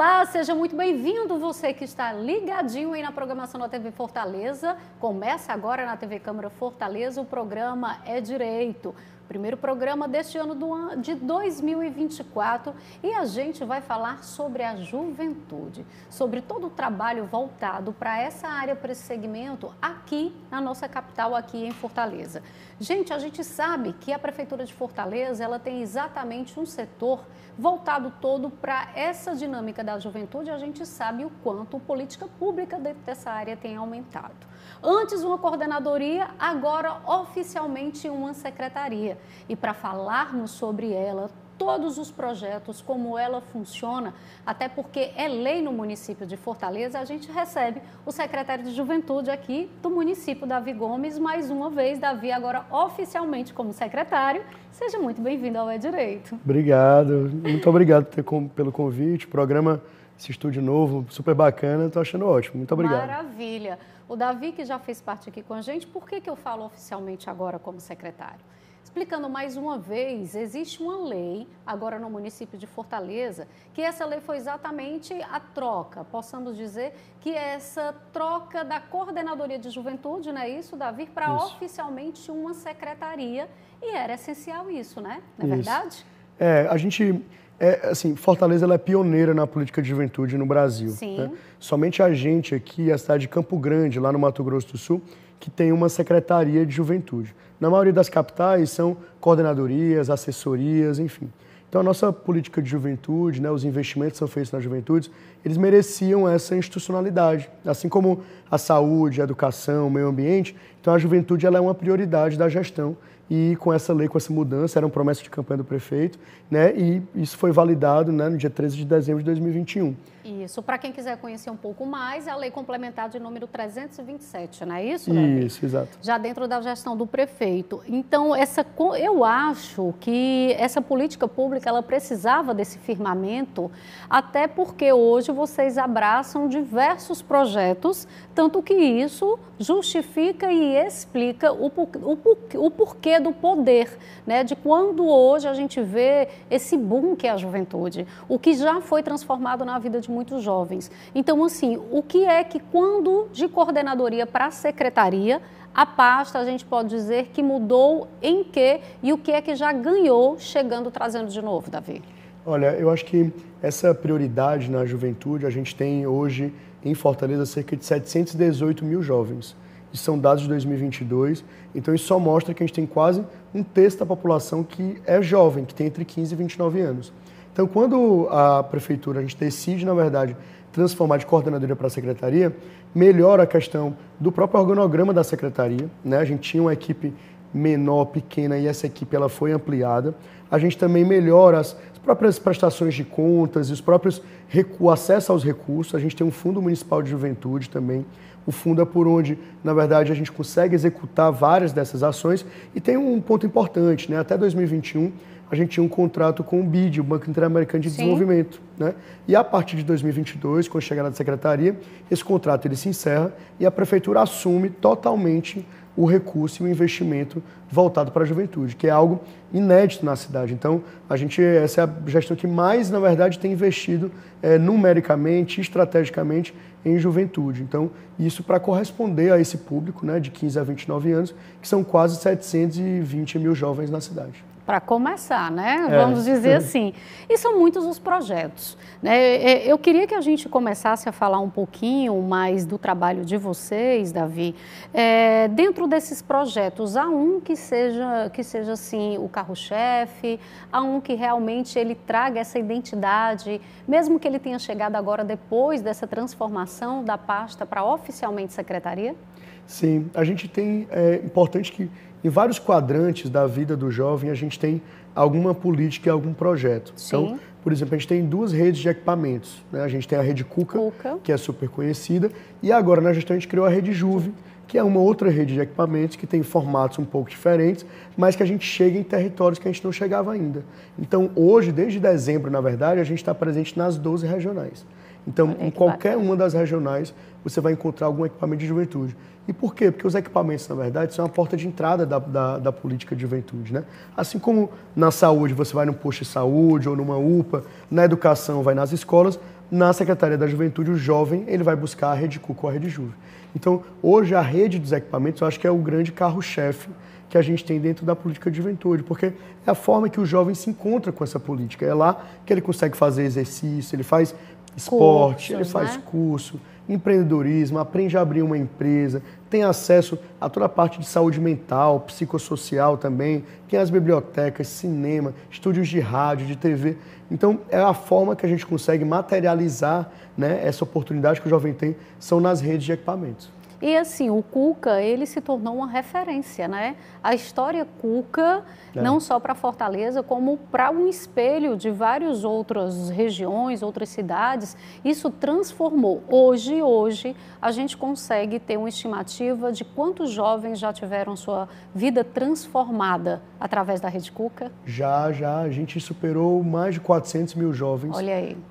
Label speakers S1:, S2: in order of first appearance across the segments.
S1: Olá, seja muito bem-vindo você que está ligadinho aí na programação da TV Fortaleza. Começa agora na TV Câmara Fortaleza, o programa É Direito primeiro programa deste ano do ano de 2024 e a gente vai falar sobre a juventude, sobre todo o trabalho voltado para essa área, para esse segmento aqui na nossa capital, aqui em Fortaleza. Gente, a gente sabe que a prefeitura de Fortaleza ela tem exatamente um setor voltado todo para essa dinâmica da juventude. A gente sabe o quanto política pública dentro dessa área tem aumentado. Antes uma coordenadoria, agora oficialmente uma secretaria. E para falarmos sobre ela, todos os projetos, como ela funciona, até porque é lei no município de Fortaleza, a gente recebe o secretário de Juventude aqui do município, Davi Gomes, mais uma vez. Davi, agora oficialmente como secretário. Seja muito bem-vindo ao É Direito.
S2: Obrigado, muito obrigado pelo convite. Programa, esse estúdio novo, super bacana, estou achando ótimo. Muito obrigado.
S1: Maravilha. O Davi, que já fez parte aqui com a gente, por que, que eu falo oficialmente agora como secretário? Explicando mais uma vez, existe uma lei agora no município de Fortaleza, que essa lei foi exatamente a troca, possamos dizer que é essa troca da coordenadoria de juventude, não é isso, Davi, para oficialmente uma secretaria, e era essencial isso, né? Não é isso. verdade?
S2: É, a gente é, assim, Fortaleza ela é pioneira na política de juventude no Brasil. Né? Somente a gente aqui, a cidade de Campo Grande, lá no Mato Grosso do Sul, que tem uma secretaria de juventude. Na maioria das capitais são coordenadorias, assessorias, enfim. Então a nossa política de juventude, né, os investimentos que são feitos na juventude, eles mereciam essa institucionalidade, assim como a saúde, a educação, o meio ambiente. Então a juventude ela é uma prioridade da gestão e com essa lei, com essa mudança, era uma promessa de campanha do prefeito, né? E isso foi validado né, no dia 13 de dezembro de 2021.
S1: Isso. Para quem quiser conhecer um pouco mais, é a lei complementar de número 327, não é isso? Davi? Isso, exato. Já dentro da gestão do prefeito. Então, essa, eu acho que essa política pública ela precisava desse firmamento, até porque hoje vocês abraçam diversos projetos, tanto que isso justifica e explica o, o, o porquê do poder, né? De quando hoje a gente vê esse boom que é a juventude, o que já foi transformado na vida de muito jovens. Então, assim, o que é que quando de coordenadoria para secretaria, a pasta a gente pode dizer que mudou em quê e o que é que já ganhou chegando trazendo de novo, Davi?
S2: Olha, eu acho que essa prioridade na juventude, a gente tem hoje em Fortaleza cerca de 718 mil jovens. Isso são dados de 2022, então isso só mostra que a gente tem quase um terço da população que é jovem, que tem entre 15 e 29 anos. Então, quando a prefeitura a gente decide, na verdade, transformar de coordenadora para secretaria, melhora a questão do próprio organograma da secretaria. Né? A gente tinha uma equipe menor, pequena, e essa equipe ela foi ampliada. A gente também melhora as próprias prestações de contas, os próprios o acesso aos recursos. A gente tem um fundo municipal de juventude também. O fundo é por onde, na verdade, a gente consegue executar várias dessas ações. E tem um ponto importante, né? Até 2021 a gente tinha um contrato com o BID, o Banco Interamericano de Sim. Desenvolvimento. Né? E a partir de 2022, com a chegada da secretaria, esse contrato ele se encerra e a prefeitura assume totalmente o recurso e o investimento voltado para a juventude, que é algo inédito na cidade. Então, a gente essa é a gestão que mais, na verdade, tem investido é, numericamente, estrategicamente em juventude. Então, isso para corresponder a esse público né, de 15 a 29 anos, que são quase 720 mil jovens na cidade
S1: para começar, né? É, Vamos dizer assim. E são muitos os projetos. Né? É, é, eu queria que a gente começasse a falar um pouquinho mais do trabalho de vocês, Davi. É, dentro desses projetos, há um que seja, que seja assim, o carro-chefe, há um que realmente ele traga essa identidade, mesmo que ele tenha chegado agora depois dessa transformação da pasta para oficialmente secretaria?
S2: Sim, a gente tem, é importante que em vários quadrantes da vida do jovem a gente tem alguma política, algum projeto. Sim. Então, por exemplo, a gente tem duas redes de equipamentos. Né? A gente tem a rede Cuca, Cuca, que é super conhecida, e agora na gestão a gente criou a rede Juve, que é uma outra rede de equipamentos que tem formatos um pouco diferentes, mas que a gente chega em territórios que a gente não chegava ainda. Então, hoje, desde dezembro, na verdade, a gente está presente nas 12 regionais. Então, em qualquer uma das regionais, você vai encontrar algum equipamento de juventude. E por quê? Porque os equipamentos, na verdade, são a porta de entrada da, da, da, política de juventude. Né? Assim como na saúde você vai num posto de saúde ou numa UPA, na educação vai nas escolas, na Secretaria da Juventude, o jovem ele vai buscar a Rede Cuco ou a Rede Juve. Então, hoje, a rede dos equipamentos, eu acho que é o grande carro-chefe que a gente tem dentro da política de juventude, porque é a forma que o jovem se encontra com essa política. É lá que ele consegue fazer exercício, ele faz esporte, Cursos, ele faz né? curso, empreendedorismo, aprende a abrir uma empresa, tem acesso a toda a parte de saúde mental, psicossocial também, tem as bibliotecas, cinema, estúdios de rádio, de TV. Então, é a forma que a gente consegue materializar né, essa oportunidade que o jovem tem, são nas redes de equipamentos.
S1: E assim, o Cuca, ele se tornou uma referência, né? A história Cuca, é. não só para Fortaleza, como para um espelho de várias outras regiões, outras cidades, isso transformou. Hoje, hoje, a gente consegue ter uma estimativa de quantos jovens já tiveram sua vida transformada através da Rede Cuca?
S2: Já, já. A gente superou mais de 400 mil jovens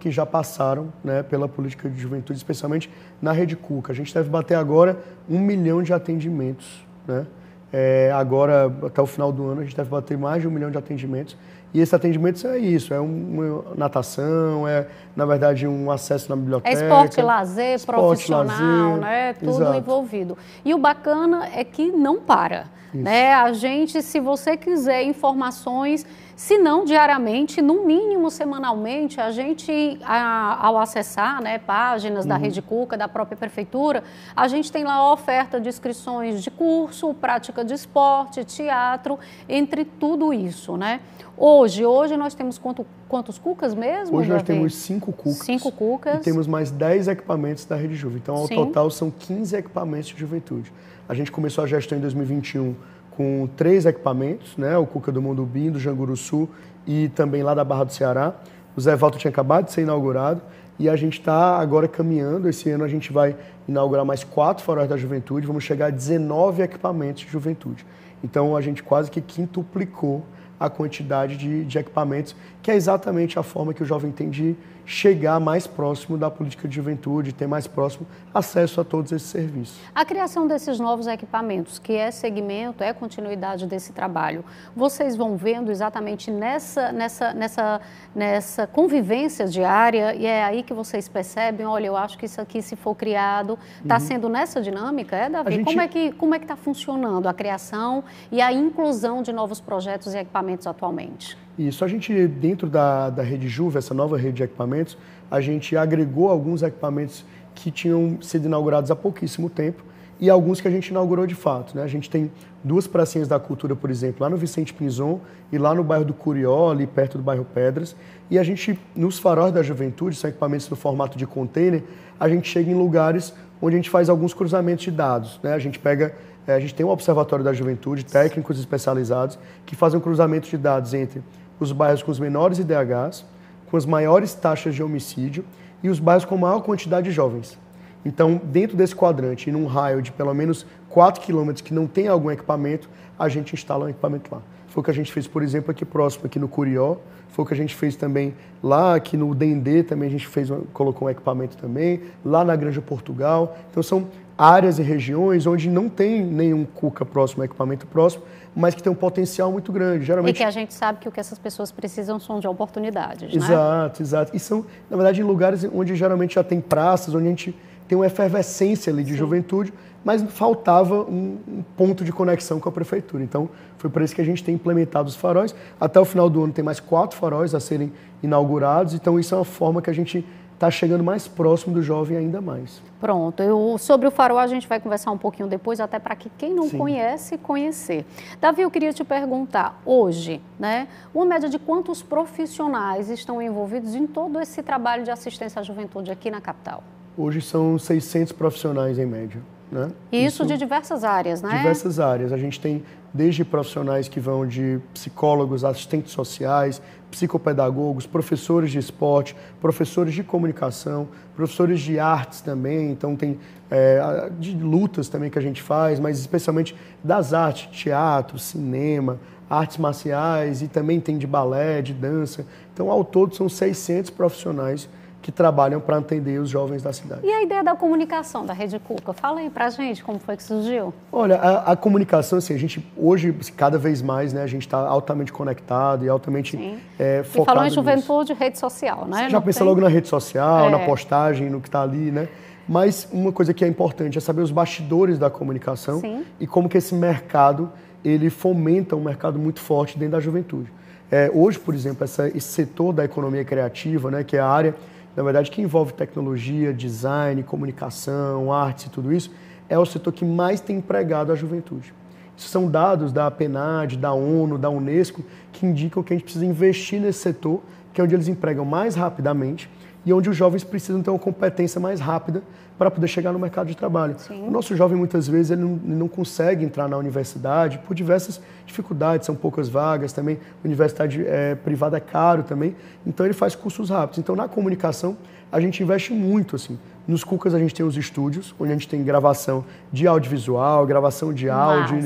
S2: que já passaram né, pela política de juventude, especialmente na Rede Cuca. A gente deve bater agora um milhão de atendimentos. Né? É, agora, até o final do ano, a gente deve bater mais de um milhão de atendimentos. E esses atendimentos é isso, é uma natação, é, na verdade, um acesso na biblioteca. É esporte,
S1: lazer, esporte, profissional, lazer, né? Tudo exato. envolvido. E o bacana é que não para. Né? A gente, se você quiser informações se não diariamente, no mínimo semanalmente, a gente, a, ao acessar né, páginas uhum. da Rede Cuca, da própria prefeitura, a gente tem lá a oferta de inscrições de curso, prática de esporte, teatro, entre tudo isso, né? Hoje, hoje nós temos quanto, quantos cucas mesmo? Hoje nós temos
S2: cinco cucas.
S1: Cinco cucas. E temos
S2: mais dez equipamentos da Rede Juve. Então, ao Sim. total, são 15 equipamentos de juventude. A gente começou a gestão em 2021 com três equipamentos, né? O Cuca do Mundo Bim, do Janguru Sul e também lá da Barra do Ceará. O Zé Valto tinha acabado de ser inaugurado e a gente está agora caminhando. Esse ano a gente vai inaugurar mais quatro faróis da juventude, vamos chegar a 19 equipamentos de juventude. Então a gente quase que quintuplicou a quantidade de, de equipamentos, que é exatamente a forma que o jovem tem de chegar mais próximo da política de juventude, ter mais próximo acesso a todos esses serviços.
S1: A criação desses novos equipamentos, que é segmento, é continuidade desse trabalho, vocês vão vendo exatamente nessa, nessa, nessa, nessa convivência diária e é aí que vocês percebem, olha, eu acho que isso aqui se for criado, está uhum. sendo nessa dinâmica, é, Davi? Gente... Como é que como é que está funcionando a criação e a inclusão de novos projetos e equipamentos atualmente?
S2: Isso, a gente, dentro da, da rede Juve, essa nova rede de equipamentos, a gente agregou alguns equipamentos que tinham sido inaugurados há pouquíssimo tempo e alguns que a gente inaugurou de fato. Né? A gente tem duas pracinhas da cultura, por exemplo, lá no Vicente Pinzon e lá no bairro do Curió, ali perto do bairro Pedras. E a gente, nos faróis da juventude, são equipamentos no formato de container, a gente chega em lugares onde a gente faz alguns cruzamentos de dados. Né? A gente pega eh, a gente tem um observatório da juventude, técnicos especializados, que fazem um cruzamento de dados entre os bairros com os menores IDHs, com as maiores taxas de homicídio e os bairros com maior quantidade de jovens. Então, dentro desse quadrante, em um raio de pelo menos 4 quilômetros que não tem algum equipamento, a gente instala um equipamento lá. Foi o que a gente fez, por exemplo, aqui próximo, aqui no Curió. Foi o que a gente fez também lá, aqui no Dendê também a gente fez, colocou um equipamento também, lá na Granja Portugal. Então, são áreas e regiões onde não tem nenhum cuca próximo, equipamento próximo, mas que tem um potencial muito grande. Geralmente... E que a
S1: gente sabe que o que essas pessoas precisam são de oportunidades, né?
S2: Exato, né? exato. E são, na verdade, lugares onde geralmente já tem praças, onde a gente tem uma efervescência ali de Sim. juventude, mas faltava um, um, ponto de conexão com a prefeitura. Então, foi por isso que a gente tem implementado os faróis. Até o final do ano tem mais quatro faróis a serem inaugurados, então isso é uma forma que a gente está chegando mais próximo do jovem ainda mais.
S1: Pronto, eu, sobre o farol a gente vai conversar um pouquinho depois, até para que quem não Sim. conhece, conhecer. Davi, eu queria te perguntar, hoje, né, uma média de quantos profissionais estão envolvidos em todo esse trabalho de assistência à juventude aqui na capital?
S2: Hoje são 600 profissionais em média. Né? E isso, isso de
S1: diversas áreas, né? Diversas
S2: áreas. A gente tem desde profissionais que vão de psicólogos, assistentes sociais, psicopedagogos, professores de esporte, professores de comunicação, professores de artes também. Então tem é, de lutas também que a gente faz, mas especialmente das artes, teatro, cinema, artes marciais e também tem de balé, de dança. Então, ao todo, são 600 profissionais que trabalham para atender os jovens da cidade. E
S1: a ideia da comunicação da Rede Cuca? Fala aí para a gente como foi que surgiu.
S2: Olha, a, a, comunicação, assim, a gente hoje, assim, cada vez mais, né, a gente está altamente conectado e altamente Sim. é, focado. E falando em juventude,
S1: nisso. rede social, né? Você já Não pensa tem... logo na
S2: rede social, é. na postagem, no que está ali, né? Mas uma coisa que é importante é saber os bastidores da comunicação Sim. e como que esse mercado, ele fomenta um mercado muito forte dentro da juventude. É, hoje, por exemplo, essa, esse setor da economia criativa, né, que é a área na verdade, que envolve tecnologia, design, comunicação, artes e tudo isso, é o setor que mais tem empregado a juventude. Isso são dados da PNAD, da ONU, da Unesco, que indicam que a gente precisa investir nesse setor, que é onde eles empregam mais rapidamente e onde os jovens precisam ter uma competência mais rápida para poder chegar no mercado de trabalho. Sim. O nosso jovem, muitas vezes, ele não, ele não, consegue entrar na universidade por diversas dificuldades, são poucas vagas também, universidade é, privada é caro também, então ele faz cursos rápidos. Então, na comunicação, a gente investe muito, assim. Nos Cucas a gente tem os estúdios, onde a gente tem gravação de audiovisual, gravação de áudio,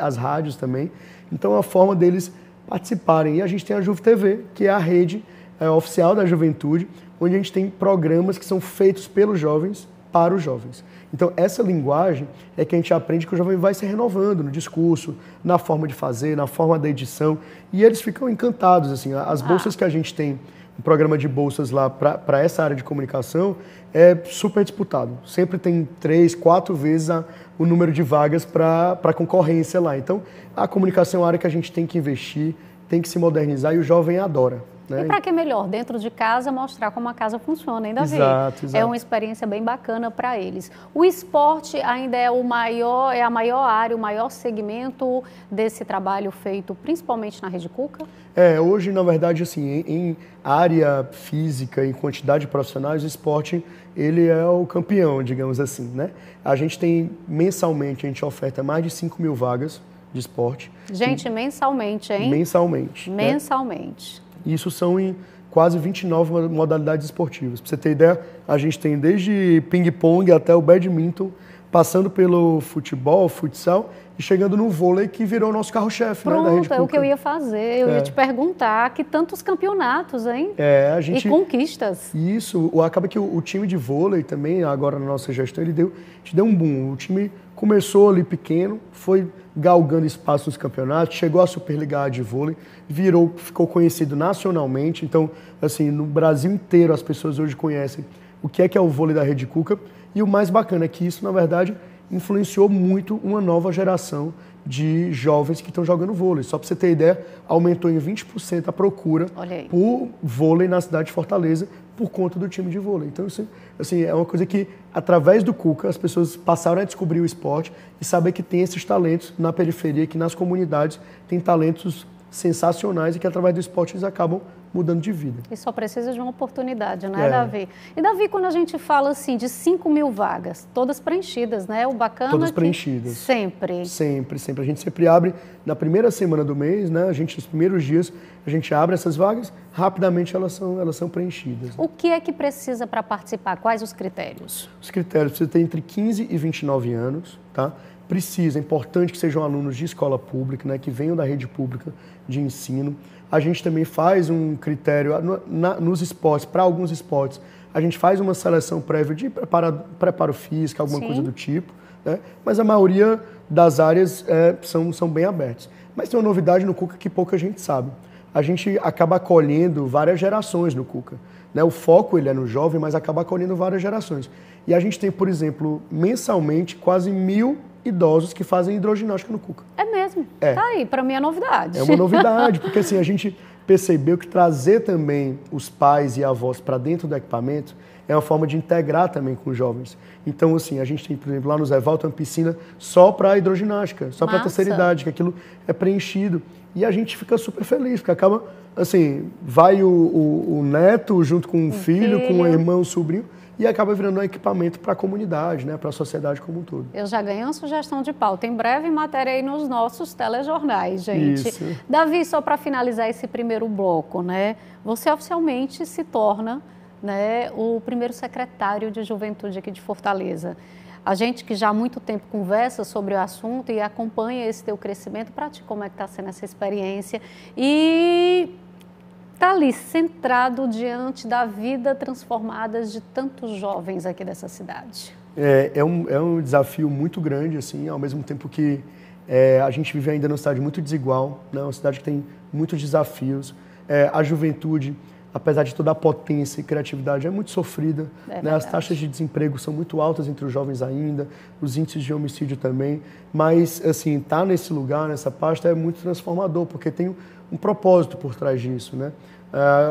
S2: as rádios também. Então, é uma forma deles participarem. E a gente tem a Juve TV, que é a rede é, oficial da juventude, onde a gente tem programas que são feitos pelos jovens para os jovens. Então, essa linguagem é que a gente aprende que o jovem vai se renovando no discurso, na forma de fazer, na forma da edição, e eles ficam encantados. assim. As ah. bolsas ah. que a gente tem, um programa de bolsas lá para essa área de comunicação, é super disputado. Sempre tem três, quatro vezes a, o número de vagas para concorrência lá. Então, a comunicação é uma área que a gente tem que investir, tem que se modernizar, e o jovem adora. Né? E para que
S1: melhor? Dentro de casa, mostrar como a casa funciona, ainda exato, exato. É uma experiência bem bacana para eles. O esporte ainda é o maior, é a maior área, o maior segmento desse trabalho feito, principalmente na Rede Cuca?
S2: É, hoje, na verdade, assim, em, em área física, em quantidade de profissionais, o esporte, ele é o campeão, digamos assim, né? A gente tem, mensalmente, a gente oferta mais de 5 mil vagas de esporte.
S1: Gente, e, mensalmente, hein?
S2: Mensalmente. Né?
S1: Mensalmente. Né?
S2: E isso são em quase 29 modalidades esportivas. Para você ter ideia, a gente tem desde ping-pong até o badminton, passando pelo futebol, futsal e chegando no vôlei que virou nosso carro-chefe. Pronto, né, da é o que eu ia
S1: fazer. Eu é. ia te perguntar que tantos campeonatos, hein?
S2: É, a gente... E conquistas. Isso. Acaba que o, o time de vôlei também, agora na nossa gestão, ele deu, te deu um boom. O time começou ali pequeno, foi galgando espaço nos campeonatos, chegou à Superliga de vôlei, virou, ficou conhecido nacionalmente. Então, assim, no Brasil inteiro as pessoas hoje conhecem o que é que é o vôlei da Rede Cuca. E o mais bacana é que isso, na verdade, influenciou muito uma nova geração de jovens que estão jogando vôlei. Só para você ter ideia, aumentou em 20% a procura por vôlei na cidade de Fortaleza por conta do time de vôlei. Então, assim, é uma coisa que, através do Cuca, as pessoas passaram a descobrir o esporte e saber que tem esses talentos na periferia, que nas comunidades tem talentos sensacionais e que, através do esporte, eles acabam mudando de vida.
S1: E só precisa de uma oportunidade, né, é. Davi? E, Davi, quando a gente fala assim de 5 mil vagas, todas preenchidas, né? O bacana. Todas é preenchidas. Sempre.
S2: Sempre, sempre. A gente sempre abre na primeira semana do mês, né? A gente, nos primeiros dias, a gente abre essas vagas, rapidamente elas são, elas são preenchidas. Né? O
S1: que é que precisa para participar? Quais os critérios?
S2: Os critérios, você tem entre 15 e 29 anos, tá? Precisa, é importante que sejam alunos de escola pública, né? Que venham da rede pública de ensino a gente também faz um critério nos esportes, para alguns esportes, a gente faz uma seleção prévia de preparo, preparo físico, alguma Sim. coisa do tipo, né? mas a maioria das áreas é, são, são bem abertas. Mas tem uma novidade no Cuca que pouca gente sabe. A gente acaba acolhendo várias gerações no Cuca. Né? O foco ele é no jovem, mas acaba acolhendo várias gerações. E a gente tem, por exemplo, mensalmente quase mil idosos que fazem hidroginástica no Cuca.
S1: É mesmo? É. Tá aí, para mim é novidade. É uma novidade, porque
S2: assim, a gente percebeu que trazer também os pais e avós para dentro do equipamento é uma forma de integrar também com os jovens. Então, assim, a gente tem, por exemplo, lá no Zé tem uma piscina só para hidroginástica, só para terceira idade, que aquilo é preenchido. E a gente fica super feliz, porque acaba, assim, vai o, o, o neto junto com o, o filho, filho, com o irmão, o sobrinho, e acaba virando um equipamento para a comunidade, né, para a sociedade como um todo.
S1: Eu já ganhei uma sugestão de pauta. Em breve matéria aí nos nossos telejornais, gente. Isso. Davi, só para finalizar esse primeiro bloco, né? Você oficialmente se torna né, o primeiro secretário de juventude aqui de Fortaleza. A gente que já há muito tempo conversa sobre o assunto e acompanha esse teu crescimento, para ti como é que está sendo essa experiência. E está ali centrado diante da vida transformada de tantos jovens aqui dessa cidade?
S2: É, é, um, é um desafio muito grande, assim, ao mesmo tempo que é, a gente vive ainda numa cidade muito desigual, né? uma cidade que tem muitos desafios. É, a juventude, apesar de toda a potência e criatividade, é muito sofrida. É né? As taxas de desemprego são muito altas entre os jovens ainda, os índices de homicídio também. Mas, assim, estar tá nesse lugar, nessa pasta, é muito transformador, porque tem um propósito por trás disso, né?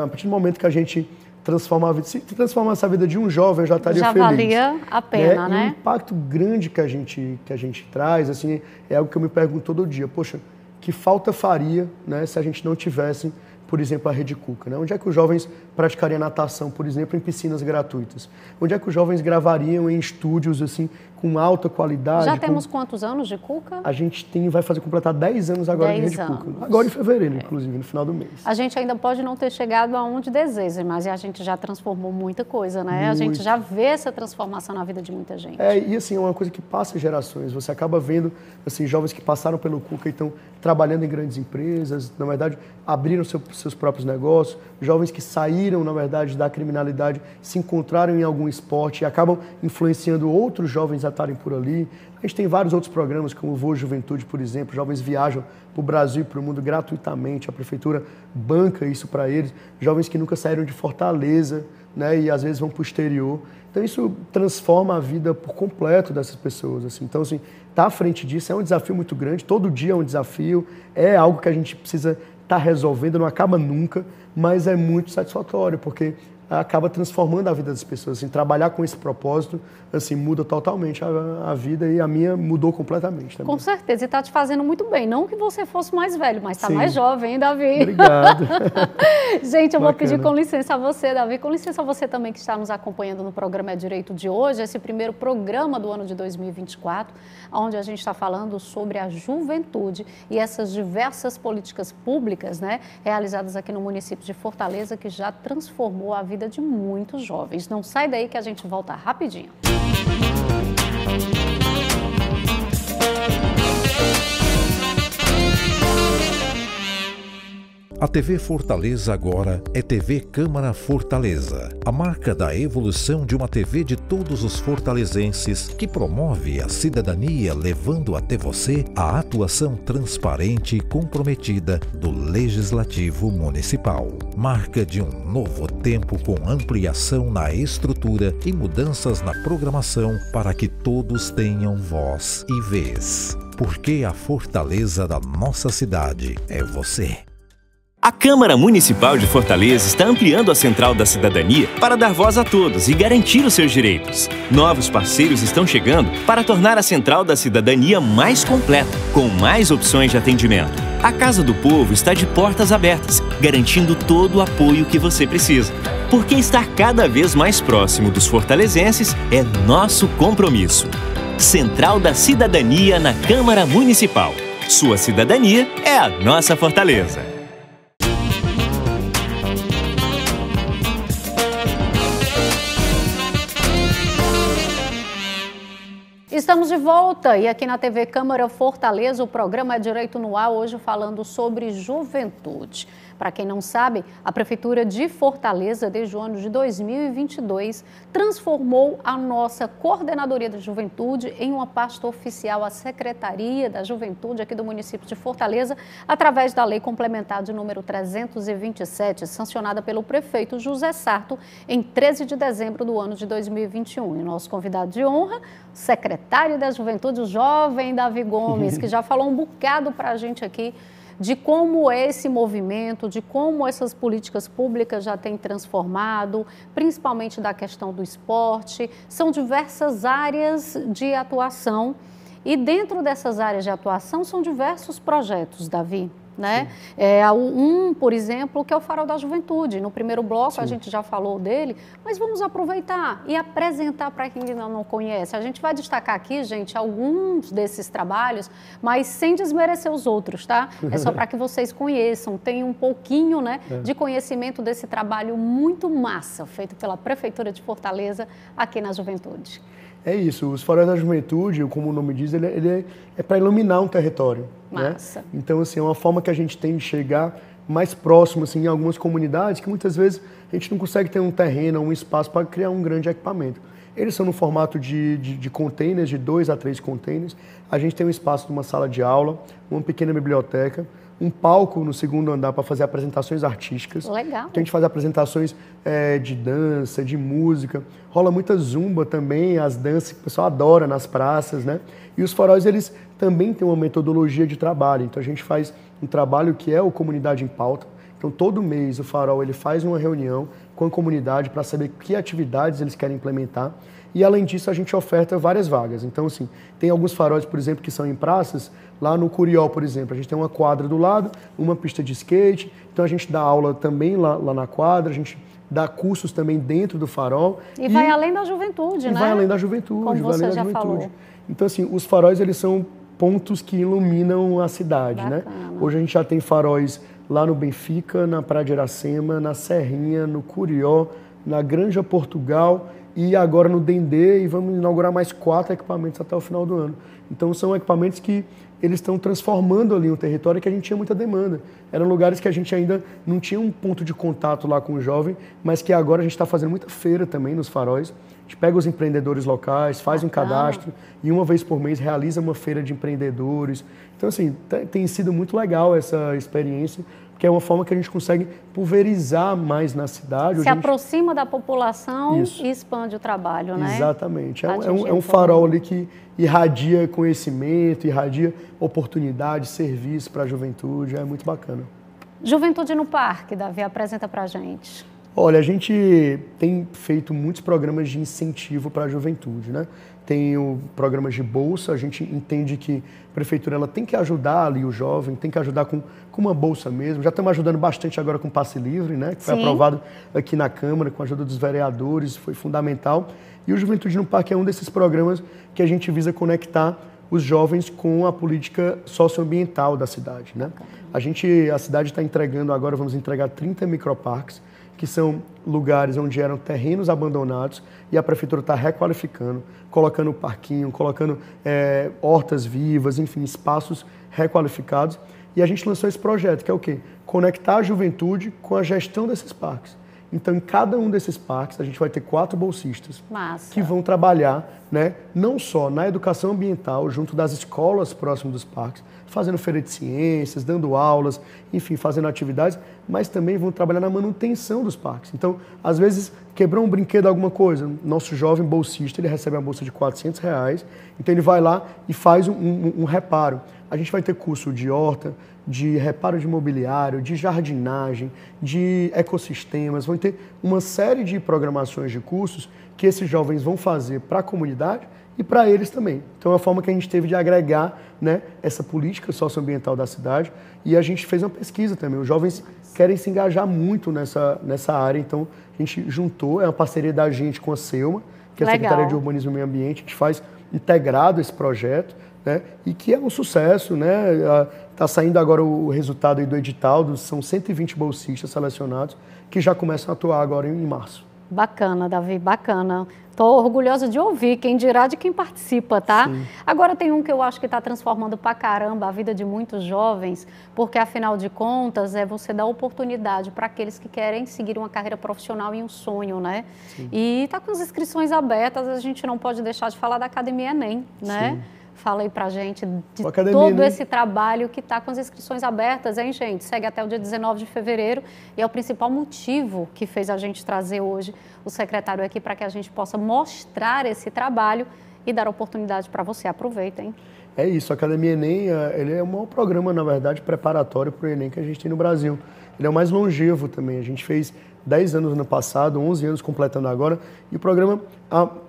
S2: Uh, a partir do momento que a gente transformar a vida, se transformar essa vida de um jovem, já estaria já feliz. Já valia a né? pena, né? né? O impacto grande que a gente que a gente traz, assim, é algo que eu me pergunto todo dia. Poxa, que falta faria, né, se a gente não tivesse, por exemplo, a Rede Cuca, né? Onde é que os jovens praticariam natação, por exemplo, em piscinas gratuitas? Onde é que os jovens gravariam em estúdios assim com alta qualidade. Já temos
S1: quantos anos de cuca?
S2: A gente tem, vai fazer completar 10 anos agora dez de anos. cuca. Agora em fevereiro, é. inclusive, no final do mês.
S1: A gente ainda pode não ter chegado aonde deseja, mas a gente já transformou muita coisa, né? Muito. A gente já vê essa transformação na vida de muita gente.
S2: É, e assim, é uma coisa que passa gerações. Você acaba vendo, assim, jovens que passaram pelo cuca e estão trabalhando em grandes empresas, na verdade, abriram seu, seus próprios negócios, jovens que saíram, na verdade, da criminalidade, se encontraram em algum esporte e acabam influenciando outros jovens estarem por ali. A gente tem vários outros programas, como o Voo Juventude, por exemplo. Jovens viajam para o Brasil e para o mundo gratuitamente. A prefeitura banca isso para eles. Jovens que nunca saíram de Fortaleza né, e às vezes vão para o exterior. Então isso transforma a vida por completo dessas pessoas. Assim. Então, assim, estar tá à frente disso é um desafio muito grande. Todo dia é um desafio. É algo que a gente precisa estar tá resolvendo, não acaba nunca, mas é muito satisfatório, porque acaba transformando a vida das pessoas. Assim, trabalhar com esse propósito assim muda totalmente a, a vida e a minha mudou completamente. Também. Com
S1: certeza, e está te fazendo muito bem. Não que você fosse mais velho, mas está mais jovem, hein, Davi? Obrigado. Gente, eu Bacana. vou pedir com licença a você, Davi, com licença a você também que está nos acompanhando no programa É Direito de hoje, esse primeiro programa do ano de 2024, onde a gente está falando sobre a juventude e essas diversas políticas públicas né, realizadas aqui no município de Fortaleza, que já transformou a vida vida de muitos jovens. Não sai daí que a gente volta rapidinho. Música A TV Fortaleza agora é TV Câmara Fortaleza, a marca da evolução de uma TV de todos os fortalezenses que promove a cidadania, levando até você a atuação transparente e comprometida do Legislativo Municipal. Marca de um novo tempo com ampliação na estrutura e mudanças na programação para que todos tenham voz e vez. Porque a fortaleza da nossa cidade é você.
S2: A Câmara Municipal de Fortaleza está ampliando a Central da Cidadania para dar voz a todos e garantir os seus direitos. Novos parceiros estão chegando para tornar a Central da Cidadania mais completa, com mais opções de atendimento. A Casa do Povo está de portas abertas, garantindo todo o apoio que você precisa. Porque estar cada vez mais próximo dos fortalezenses é nosso
S1: compromisso. Central da Cidadania na Câmara Municipal. Sua
S2: cidadania é a nossa fortaleza.
S1: Estamos de volta e aqui na TV Câmara Fortaleza, o programa é Direito no Ar, hoje falando sobre juventude. Para quem não sabe, a Prefeitura de Fortaleza, desde o ano de 2022, transformou a nossa Coordenadoria da Juventude em uma pasta oficial, a Secretaria da Juventude aqui do município de Fortaleza, através da Lei Complementar de número 327, sancionada pelo prefeito José Sarto em 13 de dezembro do ano de 2021. E nosso convidado de honra, secretário da Juventude, o jovem Davi Gomes, que já falou um bocado para a gente aqui de como esse movimento, de como essas políticas públicas já têm transformado, principalmente da questão do esporte. São diversas áreas de atuação e dentro dessas áreas de atuação são diversos projetos, Davi. Né? É, um, por exemplo, que é o Farol da Juventude. No primeiro bloco Sim. a gente já falou dele, mas vamos aproveitar e apresentar para quem ainda não conhece. A gente vai destacar aqui, gente, alguns desses trabalhos, mas sem desmerecer os outros, tá? É só para que vocês conheçam, tenham um pouquinho né, é. de conhecimento desse trabalho muito massa, feito pela Prefeitura de Fortaleza aqui na Juventude
S2: é isso. Os faróis da juventude, como o nome diz, ele, é, ele é, é para iluminar um território. Né? Massa. Né? Então, assim, é uma forma que a gente tem de chegar mais próximo, assim, em algumas comunidades que muitas vezes a gente não consegue ter um terreno, um espaço para criar um grande equipamento. Eles são no formato de, de, de, containers, de dois a três containers. A gente tem um espaço de uma sala de aula, uma pequena biblioteca um palco no segundo andar para fazer apresentações artísticas. Legal. Então a gente faz apresentações é, de dança, de música. Rola muita zumba também, as danças que o pessoal adora nas praças, né? E os faróis, eles também têm uma metodologia de trabalho. Então a gente faz um trabalho que é o Comunidade em Pauta. Então todo mês o farol ele faz uma reunião com a comunidade para saber que atividades eles querem implementar e além disso, a gente oferta várias vagas. Então, assim, tem alguns faróis, por exemplo, que são em praças. Lá no Curió, por exemplo, a gente tem uma quadra do lado, uma pista de skate. Então, a gente dá aula também lá, lá na quadra, a gente dá cursos também dentro do farol. E, e vai além
S1: da juventude, e né? vai além da
S2: juventude, Como vai além da juventude. Falou. Então, assim, os faróis, eles são pontos que iluminam a cidade, né? Bacana. né? Hoje a gente já tem faróis lá no Benfica, na Praia de Iracema, na Serrinha, no Curió, na Granja Portugal e agora no Dendê e vamos inaugurar mais quatro equipamentos até o final do ano. Então são equipamentos que eles estão transformando ali um território que a gente tinha muita demanda. Eram lugares que a gente ainda não tinha um ponto de contato lá com o jovem, mas que agora a gente está fazendo muita feira também nos faróis. A gente pega os empreendedores locais, faz um cadastro e uma vez por mês realiza uma feira de empreendedores. Então, assim, tá, tem sido muito legal essa experiência que é uma forma que a gente consegue pulverizar mais na cidade. Se gente...
S1: aproxima da população Isso. e expande o trabalho, né?
S2: Exatamente. É, é, um, é um é farol ali que irradia conhecimento, irradia oportunidade, serviço para a juventude. É muito bacana.
S1: Juventude no Parque, Davi, apresenta para a gente.
S2: Olha, a gente tem feito muitos programas de incentivo para a juventude, né? Tem o programas de bolsa, a gente entende que a prefeitura ela tem que ajudar ali o jovem, tem que ajudar com, com uma bolsa mesmo. Já estamos ajudando bastante agora com passe livre, né? Que foi Sim. aprovado aqui na Câmara com a ajuda dos vereadores, foi fundamental. E o Juventude no Parque é um desses programas que a gente visa conectar os jovens com a política socioambiental da cidade. Né? A gente, a cidade está entregando agora, vamos entregar 30 microparques que são lugares onde eram terrenos abandonados e a prefeitura está requalificando, colocando parquinho, colocando é, hortas vivas, enfim, espaços requalificados. E a gente lançou esse projeto, que é o quê? Conectar a juventude com a gestão desses parques. Então, em cada um desses parques, a gente vai ter quatro bolsistas Massa. que vão trabalhar né, não só na educação ambiental, junto das escolas próximas dos parques, fazendo feira de ciências, dando aulas, enfim, fazendo atividades, mas também vão trabalhar na manutenção dos parques. Então, às vezes, quebrou um brinquedo, alguma coisa, nosso jovem bolsista, ele recebe uma bolsa de 400 reais, então ele vai lá e faz um, um, um reparo. A gente vai ter curso de horta, de reparo de mobiliário, de jardinagem, de ecossistemas, vão ter uma série de programações de cursos que esses jovens vão fazer para a comunidade e para eles também. Então, é uma forma que a gente teve de agregar né, essa política socioambiental da cidade e a gente fez uma pesquisa também. Os jovens querem se engajar muito nessa, nessa área, então a gente juntou, é uma parceria da gente com a Selma, que é a Legal. Secretaria de Urbanismo e Meio Ambiente, que faz integrado esse projeto, né, e que é um sucesso, né? Está saindo agora o resultado do edital, são 120 bolsistas selecionados que já começam a atuar agora em março.
S1: Bacana, Davi, bacana. Estou orgulhosa de ouvir, quem dirá de quem participa, tá? Sim. Agora tem um que eu acho que está transformando pra caramba a vida de muitos jovens, porque afinal de contas é você dar oportunidade para aqueles que querem seguir uma carreira profissional e um sonho, né? Sim. E está com as inscrições abertas, a gente não pode deixar de falar da Academia Enem, né? Sim. Fala aí pra gente de Academia, todo né? esse trabalho que está com as inscrições abertas, hein, gente? Segue até o dia 19 de fevereiro e é o principal motivo que fez a gente trazer hoje o secretário aqui para que a gente possa mostrar esse trabalho e dar oportunidade para você. Aproveita, hein?
S2: É isso, a Academia Enem é, ele é o maior programa, na verdade, preparatório para o Enem que a gente tem no Brasil. Ele é o mais longevo também. A gente fez 10 anos no passado, 11 anos completando agora, e o programa,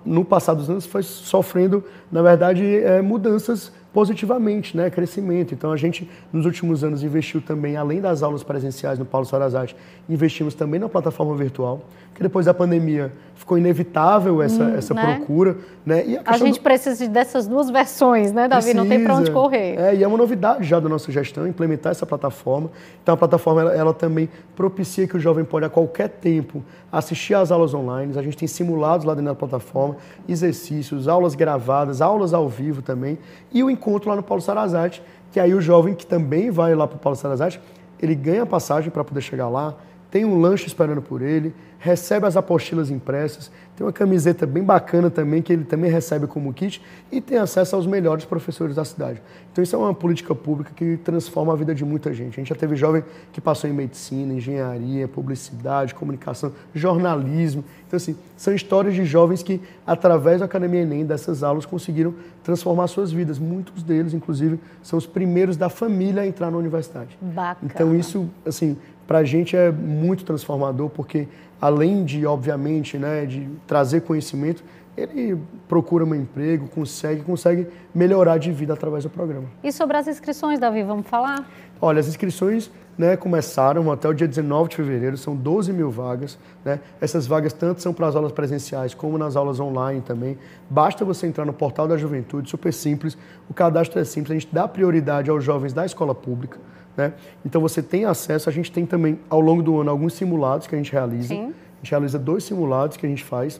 S2: no passado dos anos, foi sofrendo, na verdade, é, mudanças positivamente, né, crescimento. Então a gente nos últimos anos investiu também além das aulas presenciais no Paulo Sarazate, investimos também na plataforma virtual que depois da pandemia ficou inevitável essa, hum, essa né? procura. Né? E a, a gente do...
S1: precisa dessas duas versões, né, Davi? Precisa. Não tem para onde correr.
S2: É, e é uma novidade já da nossa gestão implementar essa plataforma. Então, a plataforma ela, ela também propicia que o jovem pode, a qualquer tempo, assistir às aulas online. A gente tem simulados lá dentro da plataforma, exercícios, aulas gravadas, aulas ao vivo também. E o encontro lá no Paulo Sarazate, que aí o jovem que também vai lá para o Paulo Sarazate, ele ganha passagem para poder chegar lá, tem um lanche esperando por ele, recebe as apostilas impressas, tem uma camiseta bem bacana também, que ele também recebe como kit, e tem acesso aos melhores professores da cidade. Então, isso é uma política pública que transforma a vida de muita gente. A gente já teve jovem que passou em medicina, engenharia, publicidade, comunicação, jornalismo. Então, assim, são histórias de jovens que, através da Academia Enem, dessas aulas, conseguiram transformar suas vidas. Muitos deles, inclusive, são os primeiros da família a entrar na universidade.
S1: Bacana. Então,
S2: isso, assim, para a gente é muito transformador, porque além de, obviamente, né, de trazer conhecimento, ele procura um emprego, consegue, consegue melhorar de vida através do programa.
S1: E sobre as inscrições, Davi, vamos falar?
S2: Olha, as inscrições né, começaram até o dia 19 de fevereiro, são 12 mil vagas. Né? Essas vagas tanto são para as aulas presenciais como nas aulas online também. Basta você entrar no portal da juventude, super simples. O cadastro é simples, a gente dá prioridade aos jovens da escola pública. Né? Então você tem acesso, a gente tem também ao longo do ano alguns simulados que a gente realiza. Sim. A gente realiza dois simulados que a gente faz.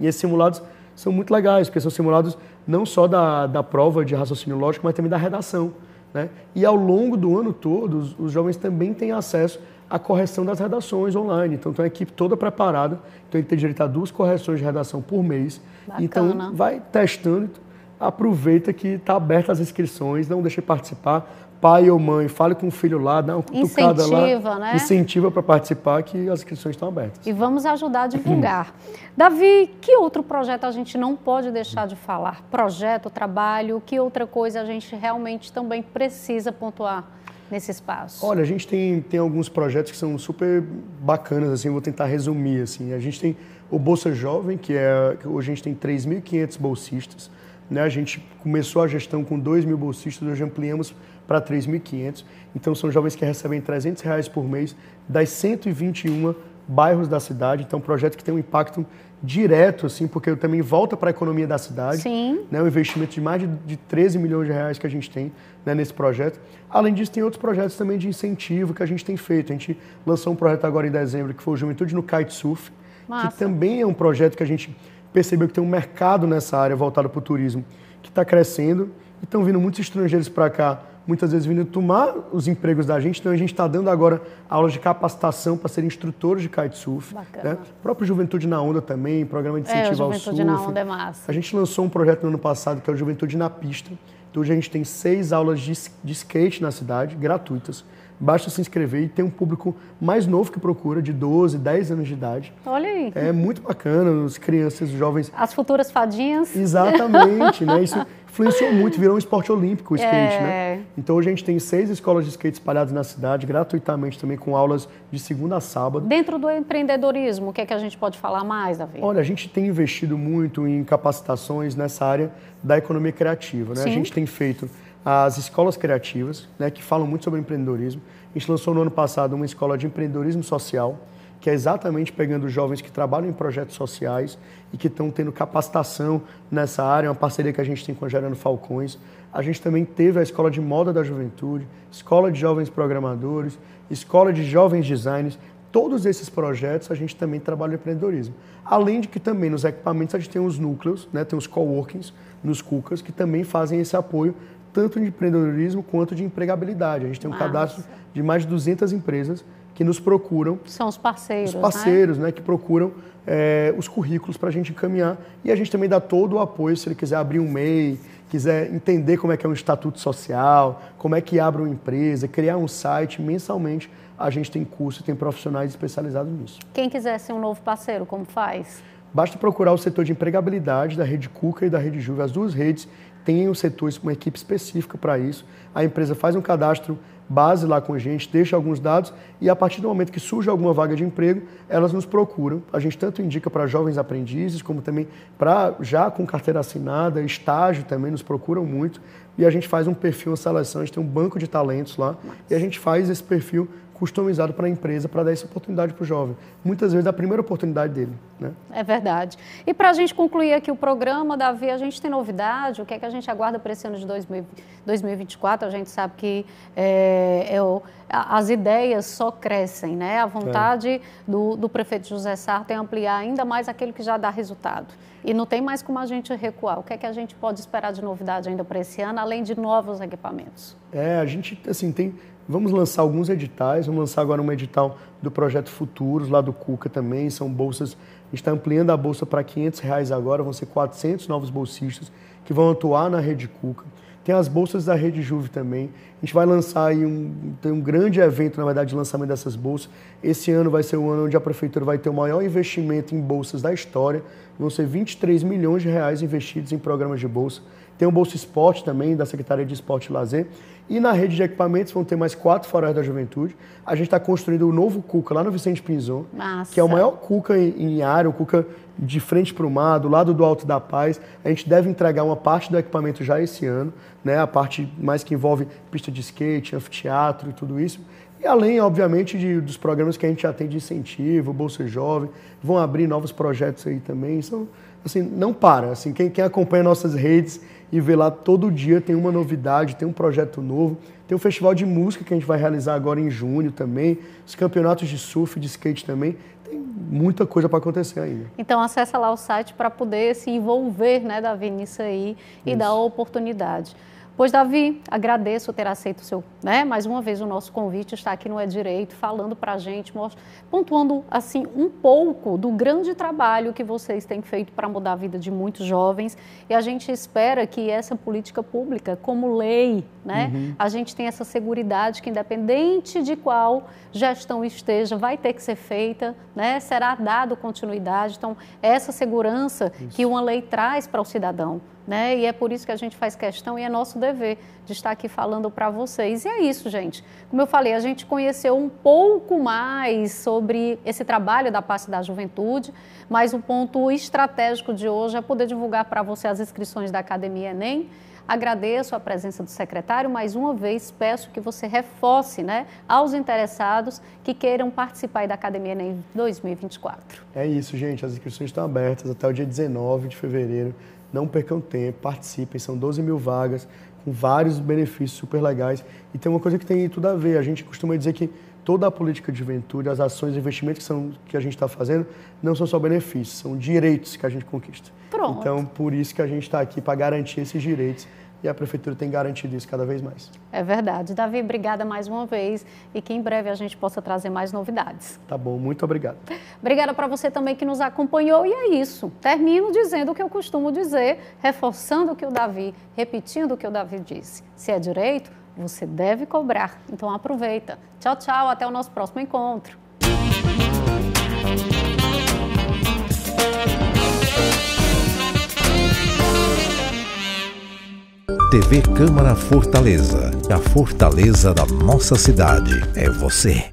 S2: E esses simulados são muito legais, porque são simulados não só da, da prova de raciocínio lógico, mas também da redação. Né? E ao longo do ano todo, os, os jovens também têm acesso à correção das redações online. Então, tem uma equipe toda preparada. Então, ele tem direito a duas correções de redação por mês. Bacana. Então, vai testando. Aproveita que está aberta as inscrições, não deixe participar pai ou mãe, fale com o filho lá, dá uma cutucada incentiva, lá, né? incentiva para participar que as inscrições estão abertas.
S1: E vamos ajudar a divulgar. Davi, que outro projeto a gente não pode deixar de falar? Projeto, trabalho, que outra coisa a gente realmente também precisa pontuar? nesse espaço? Olha, a
S2: gente tem, tem alguns projetos que são super bacanas, assim, vou tentar resumir, assim. A gente tem o Bolsa Jovem, que é, hoje a gente tem 3.500 bolsistas, né? A gente começou a gestão com 2 mil bolsistas, hoje ampliamos para 3.500. Então são jovens que recebem 300 reais por mês das 121 bairros da cidade. Então, é um projeto que tem um impacto direto, assim, porque também volta para a economia da cidade. Sim. Né, um investimento de mais de, de 13 milhões de reais que a gente tem né, nesse projeto. Além disso, tem outros projetos também de incentivo que a gente tem feito. A gente lançou um projeto agora em dezembro, que foi o Juventude no Kitesurf, Massa. que também é um projeto que a gente percebeu que tem um mercado nessa área voltado para o turismo que está crescendo e estão vindo muitos estrangeiros para cá, muitas vezes vindo tomar os empregos da gente. Então a gente está dando agora aulas de capacitação para serem instrutores de kitesurf. Né? Bacana. Né? Próprio Juventude na Onda também, programa de é, incentivo é, ao surf. Juventude na Onda é massa. A gente lançou um projeto no ano passado que é o Juventude na Pista. Então hoje a gente tem seis aulas de, de skate na cidade, gratuitas. Basta se inscrever e tem um público mais novo que procura, de 12, 10 anos de idade.
S1: Olha aí. É
S2: muito bacana, as crianças, os jovens.
S1: As futuras fadinhas. Exatamente, né? Isso
S2: influenciou muito, virou um esporte olímpico o skate, né? é. né? Então hoje a gente tem seis escolas de skate espalhadas na cidade, gratuitamente também, com aulas de segunda a sábado.
S1: Dentro do empreendedorismo, o que é que a gente pode falar mais, Davi? Olha, a
S2: gente tem investido muito em capacitações nessa área da economia criativa, né? Sim. A gente tem feito as escolas criativas, né, que falam muito sobre empreendedorismo. A gente lançou no ano passado uma escola de empreendedorismo social, que é exatamente pegando jovens que trabalham em projetos sociais e que estão tendo capacitação nessa área, é uma parceria que a gente tem com a Gerando Falcões. A gente também teve a Escola de Moda da Juventude, Escola de Jovens Programadores, Escola de Jovens Designers. Todos esses projetos a gente também trabalha o empreendedorismo. Além de que também nos equipamentos a gente tem os núcleos, né, tem os coworkings nos CUCAS, que também fazem esse apoio tanto de empreendedorismo quanto de empregabilidade. A gente tem um Nossa. Ah, cadastro de mais de 200 empresas que nos procuram.
S1: São os parceiros. Os né? parceiros,
S2: né? né que procuram é, os currículos para a gente encaminhar. E a gente também dá todo o apoio se ele quiser abrir um MEI, quiser entender como é que é um estatuto social, como é que abre uma empresa, criar um site mensalmente. A gente tem curso e tem profissionais especializados nisso.
S1: Quem quiser ser um novo parceiro, como faz?
S2: Basta procurar o setor de empregabilidade da Rede Cuca e da Rede Juve, as duas redes, tem os setores com uma equipe específica para isso. A empresa faz um cadastro base lá com a gente, deixa alguns dados e a partir do momento que surge alguma vaga de emprego, elas nos procuram. A gente tanto indica para jovens aprendizes, como também para já com carteira assinada, estágio também nos procuram muito. E a gente faz um perfil, uma seleção, a gente tem um banco de talentos lá e a gente faz esse perfil customizado para a empresa para dar essa oportunidade para o jovem. Muitas vezes é a primeira oportunidade dele. Né?
S1: É verdade. E para a gente concluir aqui o programa, Davi, a gente tem novidade? O que é que a gente aguarda para esse ano de 2024? A gente sabe que é, é o as ideias só crescem, né? A vontade do, do prefeito José Sarto é ampliar ainda mais aquilo que já dá resultado. E não tem mais como a gente recuar. O que é que a gente pode esperar de novidade ainda para esse ano, além de novos equipamentos?
S2: É, a gente, assim, tem... Vamos lançar alguns editais, vamos lançar agora um edital do Projeto Futuros, lá do Cuca também, são bolsas... A gente está ampliando a bolsa para 500 reais agora, vão ser 400 novos bolsistas que vão atuar na Rede Cuca. Tem as bolsas da Rede Juve também. A gente vai lançar aí um, tem um grande evento, na verdade, de lançamento dessas bolsas. Esse ano vai ser o ano onde a prefeitura vai ter o maior investimento em bolsas da história. Vão ser 23 milhões de reais investidos em programas de bolsa. Tem o Bolsa Esporte também, da Secretaria de Esporte e Lazer. E na rede de equipamentos vão ter mais quatro faróis da juventude. A gente está construindo o um novo Cuca lá no Vicente Pinzon, Massa. que é o maior Cuca em, em área, o Cuca de frente para o mar, do lado do Alto da Paz. A gente deve entregar uma parte do equipamento já esse ano, né? a parte mais que envolve pista de skate, anfiteatro e tudo isso. E além, obviamente, de, dos programas que a gente já tem de incentivo, Bolsa Jovem, vão abrir novos projetos aí também. São, assim, não para. Assim, quem, quem acompanha nossas redes e ver lá todo dia tem uma novidade, tem um projeto novo. Tem o festival de música que a gente vai realizar agora em junho também, os campeonatos de surf, de skate também. Tem muita coisa para acontecer ainda.
S1: Então acessa lá o site para poder se envolver, né, da nisso aí e Isso. dar a oportunidade. Pois, Davi, agradeço ter aceito o seu, né, mais uma vez o nosso convite, está aqui no É Direito, falando para a gente, pontuando, assim, um pouco do grande trabalho que vocês têm feito para mudar a vida de muitos jovens. E a gente espera que essa política pública, como lei, né, uhum. a gente tenha essa segurança que, independente de qual gestão esteja, vai ter que ser feita, né, será dado continuidade. Então, essa segurança Isso. que uma lei traz para o cidadão né? E é por isso que a gente faz questão e é nosso dever de estar aqui falando para vocês. E é isso, gente. Como eu falei, a gente conheceu um pouco mais sobre esse trabalho da parte da juventude, mas o ponto estratégico de hoje é poder divulgar para você as inscrições da Academia Enem. Agradeço a presença do secretário. Mais uma vez, peço que você reforce né, aos interessados que queiram participar da Academia Enem 2024.
S2: É isso, gente. As inscrições estão abertas até o dia 19 de fevereiro. Não percam tempo, participem, são 12 mil vagas, com vários benefícios super legais. E tem uma coisa que tem tudo a ver, a gente costuma dizer que toda a política de juventude, as ações, investimentos que, são, que a gente está fazendo, não são só benefícios, são direitos que a gente conquista. Pronto. Então, por isso que a gente está aqui para garantir esses direitos e a prefeitura tem garantido isso cada vez mais.
S1: É verdade. Davi, obrigada mais uma vez e que em breve a gente possa trazer mais novidades.
S2: Tá bom, muito obrigado.
S1: Obrigada para você também que nos acompanhou e é isso. Termino dizendo o que eu costumo dizer, reforçando o que o Davi, repetindo o que o Davi disse. Se é direito, você deve cobrar. Então aproveita. Tchau, tchau, até o nosso próximo encontro.
S2: TV Câmara Fortaleza. A fortaleza da nossa cidade é você.